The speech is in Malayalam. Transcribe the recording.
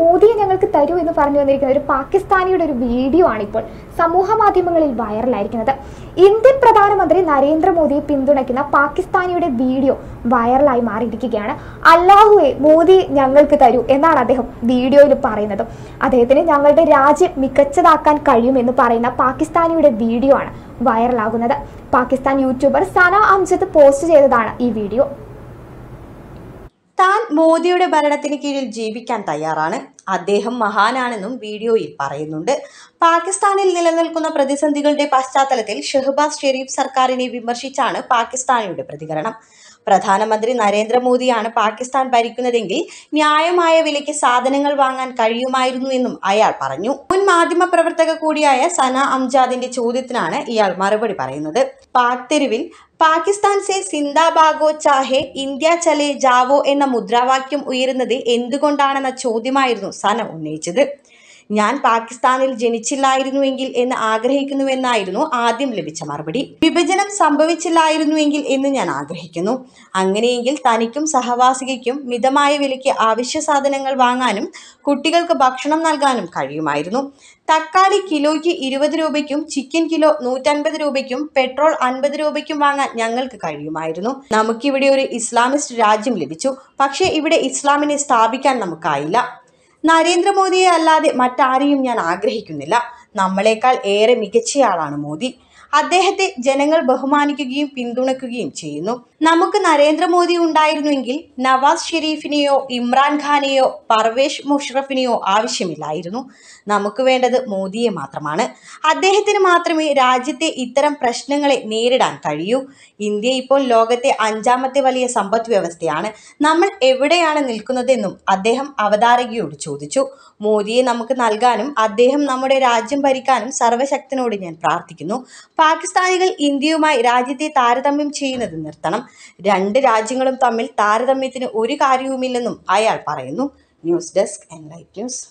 മോദിയെ ഞങ്ങൾക്ക് തരൂ എന്ന് പറഞ്ഞു വന്നിരിക്കുന്ന ഒരു പാകിസ്ഥാനിയുടെ ഒരു വീഡിയോ ആണ് ഇപ്പോൾ സമൂഹ മാധ്യമങ്ങളിൽ വൈറലായിരിക്കുന്നത് ഇന്ത്യൻ പ്രധാനമന്ത്രി നരേന്ദ്രമോദിയെ പിന്തുണയ്ക്കുന്ന പാകിസ്ഥാനിയുടെ വീഡിയോ വൈറലായി മാറിയിരിക്കുകയാണ് അല്ലാഹുവെ മോദി ഞങ്ങൾക്ക് തരൂ എന്നാണ് അദ്ദേഹം വീഡിയോയിൽ പറയുന്നത് അദ്ദേഹത്തിന് ഞങ്ങളുടെ രാജ്യം മികച്ചതാക്കാൻ കഴിയുമെന്ന് പറയുന്ന പാകിസ്ഥാനിയുടെ വീഡിയോ ആണ് വൈറലാകുന്നത് പാകിസ്ഥാൻ യൂട്യൂബർ സന അംജദ് പോസ്റ്റ് ചെയ്തതാണ് ഈ വീഡിയോ മോദിയുടെ ഭരണത്തിന് കീഴിൽ ജീവിക്കാൻ തയ്യാറാണ് അദ്ദേഹം മഹാനാണെന്നും വീഡിയോയിൽ പറയുന്നുണ്ട് പാകിസ്ഥാനിൽ നിലനിൽക്കുന്ന പ്രതിസന്ധികളുടെ പശ്ചാത്തലത്തിൽ ഷെഹബാസ് ഷെരീഫ് സർക്കാരിനെ വിമർശിച്ചാണ് പാകിസ്ഥാനിയുടെ പ്രതികരണം പ്രധാനമന്ത്രി നരേന്ദ്രമോദിയാണ് പാകിസ്ഥാൻ ഭരിക്കുന്നതെങ്കിൽ ന്യായമായ വിലയ്ക്ക് സാധനങ്ങൾ വാങ്ങാൻ കഴിയുമായിരുന്നു എന്നും അയാൾ പറഞ്ഞു മുൻ മാധ്യമപ്രവർത്തക കൂടിയായ സന അംജാദിന്റെ ചോദ്യത്തിനാണ് ഇയാൾ മറുപടി പറയുന്നത് പാക് തെരുവിൽ പാകിസ്ഥാൻ സെ സിന്ദാബാഗോ ചാഹെ ഇന്ത്യ ചലേ ജാവോ എന്ന മുദ്രാവാക്യം ഉയരുന്നത് എന്തുകൊണ്ടാണെന്ന ചോദ്യമായിരുന്നു സന ഉന്നയിച്ചത് ഞാൻ പാകിസ്ഥാനിൽ ജനിച്ചില്ലായിരുന്നുവെങ്കിൽ എന്ന് ആഗ്രഹിക്കുന്നുവെന്നായിരുന്നു ആദ്യം ലഭിച്ച മറുപടി വിഭജനം സംഭവിച്ചില്ലായിരുന്നുവെങ്കിൽ എന്ന് ഞാൻ ആഗ്രഹിക്കുന്നു അങ്ങനെയെങ്കിൽ തനിക്കും സഹവാസികയ്ക്കും മിതമായ വിലയ്ക്ക് ആവശ്യ സാധനങ്ങൾ വാങ്ങാനും കുട്ടികൾക്ക് ഭക്ഷണം നൽകാനും കഴിയുമായിരുന്നു തക്കാളി കിലോയ്ക്ക് ഇരുപത് രൂപയ്ക്കും ചിക്കൻ കിലോ നൂറ്റൻപത് രൂപയ്ക്കും പെട്രോൾ അൻപത് രൂപയ്ക്കും വാങ്ങാൻ ഞങ്ങൾക്ക് കഴിയുമായിരുന്നു നമുക്കിവിടെ ഒരു ഇസ്ലാമിസ്റ്റ് രാജ്യം ലഭിച്ചു പക്ഷേ ഇവിടെ ഇസ്ലാമിനെ സ്ഥാപിക്കാൻ നമുക്കായില്ല നരേന്ദ്രമോദിയെ അല്ലാതെ മറ്റാരെയും ഞാൻ ആഗ്രഹിക്കുന്നില്ല നമ്മളെക്കാൾ ഏറെ മികച്ചയാളാണ് മോദി അദ്ദേഹത്തെ ജനങ്ങൾ ബഹുമാനിക്കുകയും പിന്തുണയ്ക്കുകയും ചെയ്യുന്നു നമുക്ക് നരേന്ദ്രമോദി ഉണ്ടായിരുന്നുവെങ്കിൽ നവാസ് ഷെരീഫിനെയോ ഇമ്രാൻഖാനെയോ പർവേഷ് മുഷറഫിനെയോ ആവശ്യമില്ലായിരുന്നു നമുക്ക് വേണ്ടത് മോദിയെ മാത്രമാണ് അദ്ദേഹത്തിന് മാത്രമേ രാജ്യത്തെ ഇത്തരം പ്രശ്നങ്ങളെ നേരിടാൻ കഴിയൂ ഇന്ത്യ ഇപ്പോൾ ലോകത്തെ അഞ്ചാമത്തെ വലിയ സമ്പദ് വ്യവസ്ഥയാണ് നമ്മൾ എവിടെയാണ് നിൽക്കുന്നതെന്നും അദ്ദേഹം അവതാരകയോട് ചോദിച്ചു മോദിയെ നമുക്ക് നൽകാനും അദ്ദേഹം നമ്മുടെ രാജ്യം ഭരിക്കാനും സർവശക്തനോട് ഞാൻ പ്രാർത്ഥിക്കുന്നു പാകിസ്ഥാനികൾ ഇന്ത്യയുമായി രാജ്യത്തെ താരതമ്യം ചെയ്യുന്നത് നിർത്തണം രണ്ട് രാജ്യങ്ങളും തമ്മിൽ താരതമ്യത്തിന് ഒരു കാര്യവുമില്ലെന്നും അയാൾ പറയുന്നു news desk N Light news